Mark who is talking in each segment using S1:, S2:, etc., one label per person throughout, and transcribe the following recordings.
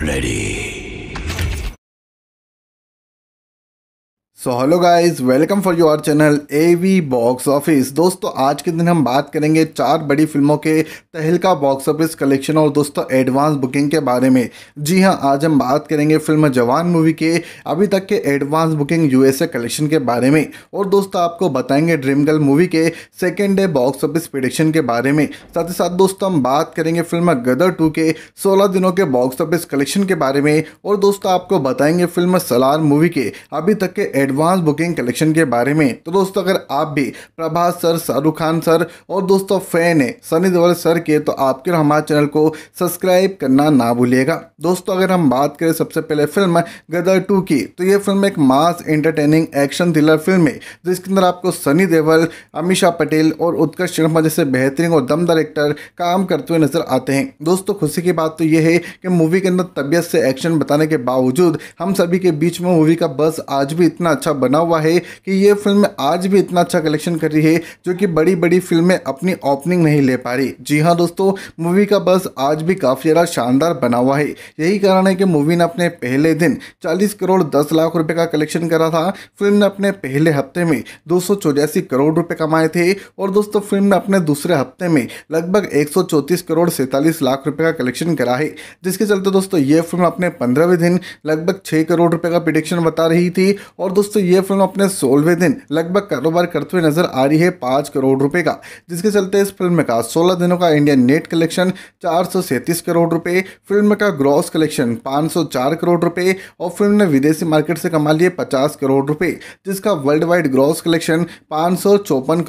S1: Ready. So hello guys welcome for your channel A V box office दोस्तों आज के दिन हम बात करेंगे चार बड़ी फिल्मों के तहलका बॉक्स ऑफिस कलेक्शन और दोस्तों एडवांस बुकिंग के बारे में जी हां आज हम बात करेंगे फिल्म जवान मूवी के अभी तक के एडवांस बुकिंग यूएसए कलेक्शन के बारे में और दोस्तों आपको बताएंगे ड्रीम गर्ल मूवी के second day box office prediction के बारे में साथ ही साथ दोस्तों हम बात करेंगे फिल्म गदर टू के सोलह दिनों के बॉक्स ऑफिस कलेक्शन के बारे में और दोस्तों आपको बताएंगे फिल्म सलार मूवी के अभी तक के एडवांस बुकिंग कलेक्शन के बारे में तो दोस्तों अगर आप भी प्रभास सर शाहरुख खान सर और दोस्तों फैन है सनी देवल सर के तो आपके हमारे चैनल को सब्सक्राइब करना ना भूलिएगा दोस्तों अगर हम बात करें सबसे पहले फिल्म गदर टू की तो ये फिल्म एक mass entertaining action thriller film है जिसके अंदर आपको सनी देवल अमीषा पटेल और उत्कर्ष शर्मा जैसे बेहतरीन और दमदार एक्टर काम करते हुए नजर आते हैं दोस्तों खुशी की बात तो यह है कि मूवी के अंदर तबियत से एक्शन बताने के बावजूद हम सभी के बीच में मूवी का बस आज भी इतना अच्छा बना हुआ है कि ये फिल्म आज भी इतना अच्छा कलेक्शन कर रही है जो कि बड़ी बड़ी फिल्में अपनी ओपनिंग नहीं ले पा रही जी हाँ दोस्तों मूवी का बस आज भी काफ़ी ज़्यादा शानदार बना हुआ है यही कारण है कि मूवी ने अपने पहले दिन चालीस करोड़ दस लाख रुपये का कलेक्शन करा था फिल्म ने अपने पहले हफ्ते में दो करोड़ रुपये कमाए थे और दोस्तों फिल्म ने अपने दूसरे हफ्ते में लगभग एक करोड़ सैंतालीस लाख रुपये का कलेक्शन करा है जिसके चलते दोस्तों ये फिल्म अपने पंद्रहवें दिन लगभग छः करोड़ रुपये का प्रिडिक्शन बता रही थी और दोस्तों दोस्तों ये फिल्म अपने सोलहवें दिन लगभग कारोबार करते हुए नजर आ रही है पाँच करोड़ रुपए का जिसके चलते इस फिल्म का सोलह दिनों का इंडियन नेट कलेक्शन चार करोड़ रुपए फिल्म का ग्रॉस कलेक्शन 504 करोड़ रुपए और फिल्म ने विदेशी मार्केट से कमा लिए 50 करोड़ रुपए जिसका वर्ल्ड वाइड ग्रॉस कलेक्शन पाँच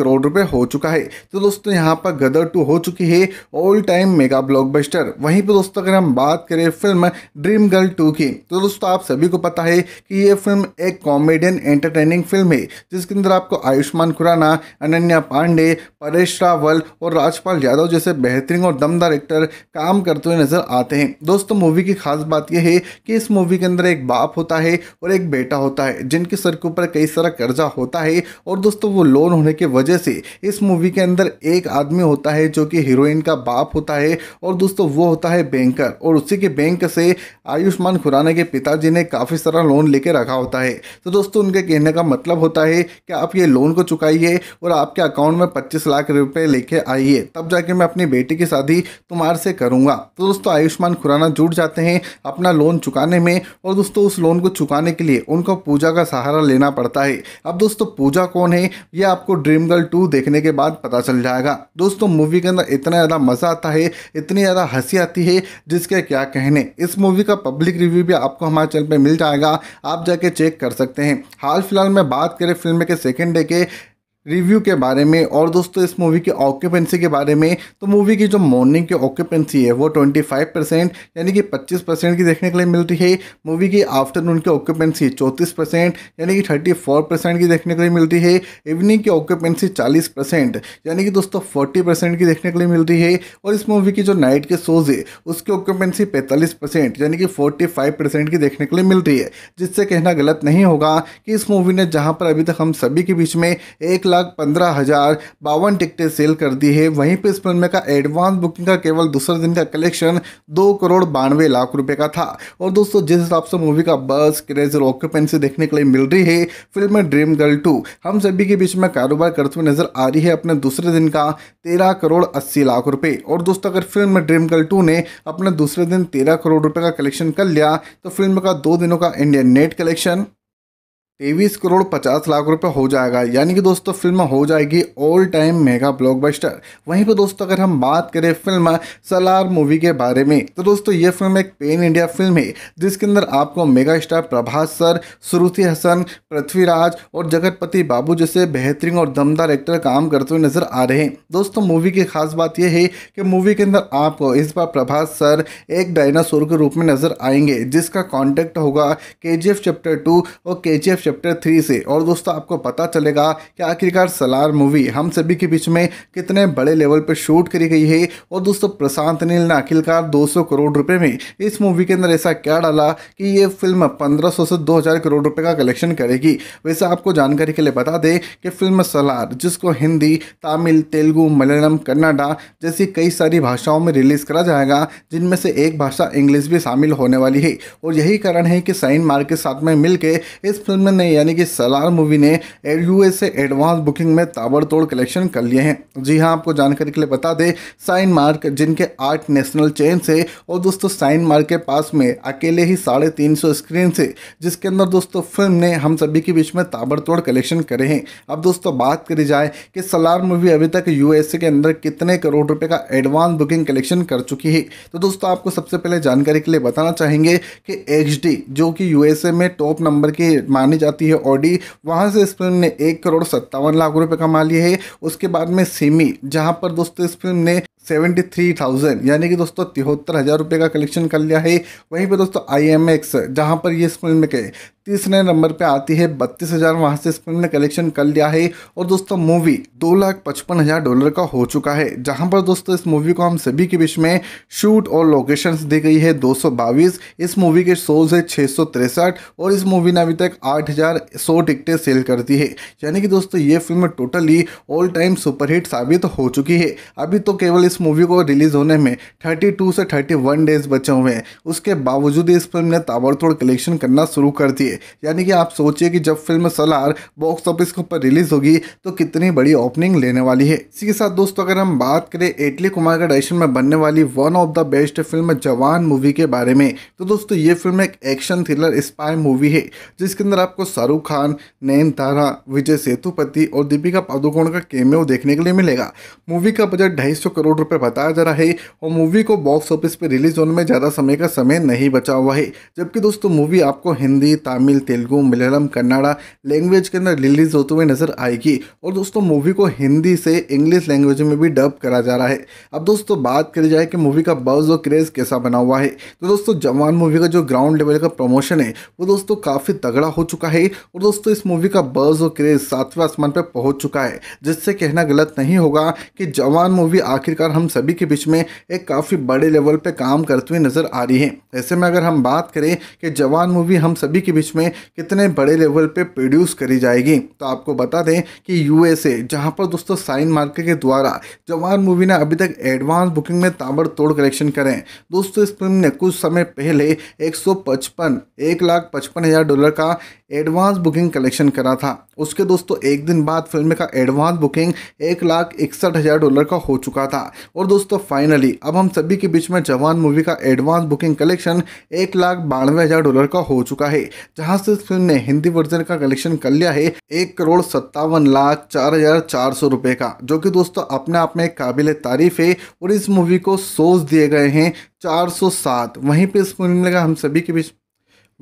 S1: करोड़ रुपए हो चुका है तो दोस्तों यहाँ पर गदर टू हो चुकी है ऑल टाइम मेगा बस्टर वहीं पर दोस्तों अगर हम बात करें फिल्म ड्रीम गर्ल टू की तो दोस्तों आप सभी को पता है कि ये फिल्म एक कॉमेडियन एंड एंटरटेनिंग फिल्म है जिसके अंदर आपको आयुष्मान खुराना अनन्या पांडे परेश रावल और राजपाल यादव जैसे बेहतरीन और दमदार एक्टर काम करते हुए नजर आते हैं दोस्तों मूवी की खास बात यह है कि इस मूवी के अंदर एक बाप होता है और एक बेटा होता है जिनके सर के ऊपर कई सारा कर्जा होता है और दोस्तों वो लोन होने की वजह से इस मूवी के अंदर एक आदमी होता है जो कि हीरोइन का बाप होता है और दोस्तों वो होता है बैंकर और उसी के बैंक से आयुष्मान खुराना के पिताजी ने काफ़ी सारा लोन लेके रखा होता है तो दोस्तों दोस्तों उनके कहने का मतलब होता है कि आप ये लोन को चुकाइए और आपके अकाउंट में पच्चीस लाख रुपए लेके आइए तब जाके मैं अपनी बेटी की शादी तुम्हारे से करूंगा तो दोस्तों आयुष्मान खुराना जुट जाते हैं अपना लोन चुकाने में और दोस्तों उस लोन को चुकाने के लिए उनको पूजा का सहारा लेना पड़ता है अब दोस्तों पूजा कौन है यह आपको ड्रीम गर्ल टू देखने के बाद पता चल जाएगा दोस्तों मूवी के अंदर इतना ज़्यादा मज़ा आता है इतनी ज़्यादा हंसी आती है जिसके क्या कहने इस मूवी का पब्लिक रिव्यू भी आपको हमारे चैनल पर मिल जाएगा आप जाके चेक कर सकते हैं हाल फिलहाल में बात करें फिल्म के सेकेंड डे के रिव्यू के बारे में और दोस्तों इस मूवी की ऑक्यूपेंसी के बारे में तो मूवी की जो मॉर्निंग की ऑक्यूपेंसी है वो 25 परसेंट यानी कि 25 परसेंट की देखने के लिए मिलती है मूवी की आफ्टरनून की ऑक्यूपेंसी 34 परसेंट यानी कि 34 परसेंट की देखने के लिए मिलती है इवनिंग की ऑक्यूपेंसी 40 परसेंट यानी कि दोस्तों फोर्टी परसेंट की देखने के लिए मिलती है और इस मूवी की जो नाइट के शोज़ है उसकी ऑक्यूपेंसी पैंतालीस परसेंट यानी कि फोर्टी परसेंट की देखने के लिए मिलती है जिससे कहना गलत नहीं होगा कि इस मूवी ने जहाँ पर अभी तक हम सभी के बीच में एक लाख पंद्रह हज़ार बावन टिकटें सेल कर दी है वहीं पर इस फिल्म का एडवांस बुकिंग का केवल दूसरे दिन का कलेक्शन दो करोड़ बानवे लाख रुपए का था और दोस्तों जिस हिसाब से मूवी का बस क्रेज और ऑक्यूपेंसी देखने के लिए मिल रही है फिल्म ड्रीम गर्ल टू हम सभी के बीच में कारोबार करते हुए नजर आ रही है अपने दूसरे दिन का तेरह करोड़ अस्सी लाख रुपए और दोस्तों अगर फिल्म ड्रीम गर्ल टू ने अपने दूसरे दिन तेरह करोड़ रुपए का कलेक्शन कर लिया तो फिल्म का दो दिनों का इंडियन नेट कलेक्शन तेईस करोड़ पचास लाख रुपए हो जाएगा यानी कि दोस्तों फिल्म हो जाएगी ऑल टाइम मेगा ब्लॉकबस्टर वहीं पर दोस्तों अगर हम बात करें फिल्म सलार मूवी के बारे में तो दोस्तों ये फिल्म एक पेन इंडिया फिल्म है जिसके अंदर आपको mega star Prabhas sir Shruti Haasan Prithviraj और जगतपति बाबू जैसे बेहतरीन और दमदार एक्टर काम करते हुए नजर आ रहे हैं दोस्तों मूवी की खास बात यह है कि मूवी के अंदर आपको इस बार प्रभास सर एक डायनासोर के रूप में नजर आएंगे जिसका कॉन्टेक्ट होगा के चैप्टर टू और के चैप्टर थ्री से और दोस्तों आपको पता चलेगा कि आखिरकार सलार मूवी हम सभी के बीच में कितने बड़े लेवल पर शूट करी गई है और दोस्तों प्रशांत नील ने आखिरकार 200 करोड़ रुपए में इस मूवी के अंदर ऐसा क्या डाला कि ये फिल्म 1500 से 2000 करोड़ रुपए का कलेक्शन करेगी वैसे आपको जानकारी के लिए बता दें कि फिल्म सलार जिसको हिंदी तमिल तेलुगु मलयालम कन्नाडा जैसी कई सारी भाषाओं में रिलीज़ करा जाएगा जिनमें से एक भाषा इंग्लिश भी शामिल होने वाली है और यही कारण है कि साइन मार्ग के साथ में मिलकर इस फिल्म ने ने यानी कि सलार मूवी ने यूएस से एडवांस बुकिंग में ताबड़तोड़ कलेक्शन कर लिए हैं जी हाँ आपको जानकारी के लिए बता दें साइन मार्क जिनके आठ नेशनल चेन से और दोस्तों साइन मार्क के पास में अकेले ही साढ़े तीन सौ स्क्रीन से जिसके अंदर दोस्तों फिल्म ने हम सभी के बीच में ताबड़तोड़ कलेक्शन करे हैं अब दोस्तों बात करी जाए कि सलार मूवी अभी तक यूएसए के अंदर कितने करोड़ रुपये का एडवांस बुकिंग कलेक्शन कर चुकी है तो दोस्तों आपको सबसे पहले जानकारी के लिए बताना चाहेंगे कि एच जो कि यूएसए में टॉप नंबर की मानी जा जाती है ऑडी वहाँ से इस फिल्म ने एक करोड़ सत्तावन लाख रुपये कमा लिए है उसके बाद में सेमी जहाँ पर दोस्तों इस फिल्म ने सेवेंटी थ्री थाउजेंड यानी कि दोस्तों तिहत्तर हज़ार रुपये का कलेक्शन कर लिया है वहीं पे दोस्तों आई एम एक्स जहाँ पर ये स्क्रीन में के तीसरे नंबर पे आती है बत्तीस हज़ार वहाँ से स्क्रीन ने कलेक्शन कर लिया है और दोस्तों मूवी दो लाख पचपन हज़ार डॉलर का हो चुका है जहाँ पर दोस्तों इस मूवी को हम सभी के बीच में शूट और लोकेशंस दी गई है दो सौ इस मूवी के शोज़ है छः सौ तिरसठ और इस मूवी ने अभी तक आठ हज़ार सौ टिकटें सेल कर दी है यानी कि दोस्तों ये film totally all time superhit साबित हो चुकी है अभी तो केवल इस मूवी को रिलीज़ होने में 32 से 31 डेज बचे हुए हैं उसके बावजूद इस फिल्म ने ताबड़तोड़ कलेक्शन करना शुरू कर दिए यानी कि आप सोचिए कि जब फिल्म सलार बॉक्स ऑफिस के ऊपर रिलीज़ होगी तो कितनी बड़ी ओपनिंग लेने वाली है इसी के साथ दोस्तों अगर हम बात करें एटली कुमार के डायरेक्शन में बनने वाली one of the best film Jawan movie के बारे में तो दोस्तों ये फिल्म एक एक्शन थ्रिलर स्पाई मूवी है जिसके अंदर आपको शाहरुख खान नयन तारा विजय सेतुपति और दीपिका पादुकोण का केमे देखने के लिए मिलेगा मूवी का बजट ढाई करोड़ तौर पर बताया जा रहा है और मूवी को बॉक्स ऑफिस पर रिलीज होने में ज़्यादा समय का समय नहीं बचा हुआ है जबकि दोस्तों मूवी आपको हिंदी तमिल तेलुगू मलयालम कन्नाडा लैंग्वेज के अंदर रिलीज होते हुए नजर आएगी और दोस्तों मूवी को हिंदी से इंग्लिश लैंग्वेज में भी डब करा जा रहा है अब दोस्तों बात करी जाए कि मूवी का बर्ज और क्रेज कैसा बना हुआ है तो दोस्तों जवान मूवी का जो ग्राउंड लेवल का प्रमोशन है वो दोस्तों काफ़ी तगड़ा हो चुका है और दोस्तों इस मूवी का बर्ज और क्रेज सातवें आसमान पर पहुंच चुका है जिससे कहना गलत नहीं होगा कि जवान मूवी आखिरकार सरकार हम सभी के बीच में एक काफ़ी बड़े लेवल पे काम करती हुई नज़र आ रही है ऐसे में अगर हम बात करें कि जवान मूवी हम सभी के बीच में कितने बड़े लेवल पे प्रोड्यूस करी जाएगी तो आपको बता दें कि यूएसए जहां पर दोस्तों साइन मार्केट के द्वारा जवान मूवी ने अभी तक एडवांस बुकिंग में ताबड़तोड़ कलेक्शन करें दोस्तों इस फिल्म ने कुछ समय पहले एक सौ पचपन एक लाख पचपन हज़ार डॉलर का एडवांस बुकिंग कलेक्शन करा था उसके दोस्तों एक दिन बाद फिल्म का एडवांस बुकिंग एक लाख इकसठ हज़ार डॉलर का हो चुका था और दोस्तों फाइनली अब हम सभी के बीच में जवान मूवी का एडवांस बुकिंग कलेक्शन एक लाख बानवे हज़ार डॉलर का हो चुका है जहां से फिल्म ने हिंदी वर्जन का कलेक्शन कर लिया है एक करोड़ सत्तावन लाख चार हज़ार चार सौ रुपए का जो कि दोस्तों अपने आप में काबिल तारीफ है और इस मूवी को सोच दिए गए हैं चार सौ सात वहीं पर इस फिल्म का हम सभी के बीच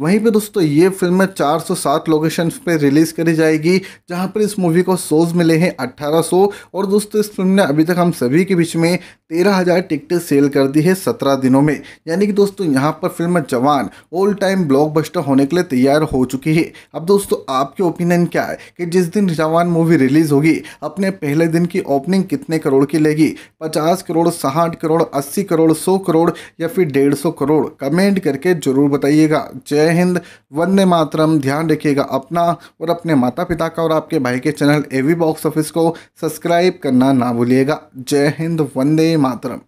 S1: वहीं पे दोस्तों ये फिल्म 407 लोकेशंस पे रिलीज़ करी जाएगी जहां पर इस मूवी को सोज मिले हैं 1800 और दोस्तों इस फिल्म ने अभी तक हम सभी के बीच में 13000 टिकटें सेल कर दी है 17 दिनों में यानी कि दोस्तों यहां पर फिल्म जवान ऑल टाइम ब्लॉकबस्टर होने के लिए तैयार हो चुकी है अब दोस्तों आपके ओपिनियन क्या है कि जिस दिन जवान मूवी रिलीज़ होगी अपने पहले दिन की ओपनिंग कितने करोड़ की लेगी पचास करोड़ साठ करोड़ अस्सी करोड़ सौ करोड़ या फिर डेढ़ करोड़ कमेंट करके जरूर बताइएगा जय जय हिंद वंदे मातरम ध्यान रखिएगा अपना और अपने माता पिता का और आपके भाई के चैनल एवी बॉक्स ऑफिस को सब्सक्राइब करना ना भूलिएगा जय हिंद वंदे मातरम